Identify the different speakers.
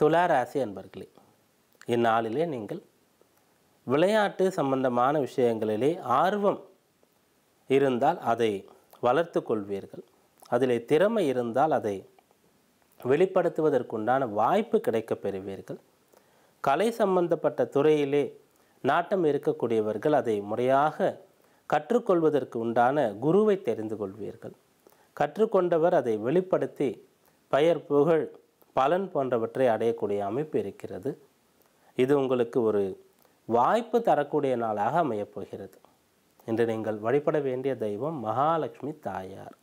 Speaker 1: துளாராசி அன்பர்களே இந்நாளிலே நீங்கள் விளையாட்டு சம்பந்தமான விஷயங்களிலே ஆர்வம் இருந்தால் அதை வளர்த்து கொள்வீர்கள் அதில் திறமை இருந்தால் அதை வெளிப்படுத்துவதற்குண்டான வாய்ப்பு கிடைக்கப் பெறுவீர்கள் கலை சம்பந்தப்பட்ட துறையிலே நாட்டம் இருக்கக்கூடியவர்கள் அதை முறையாக கற்றுக்கொள்வதற்கு உண்டான குருவை தெரிந்து கொள்வீர்கள் கற்றுக்கொண்டவர் அதை வெளிப்படுத்தி பெயர் புகழ் பலன் போன்றவற்றை அடையக்கூடிய அமைப்பு இருக்கிறது இது உங்களுக்கு ஒரு வாய்ப்பு தரக்கூடிய நாளாக அமையப்போகிறது இன்று நீங்கள் வழிபட வேண்டிய தெய்வம் மகாலட்சுமி தாயார்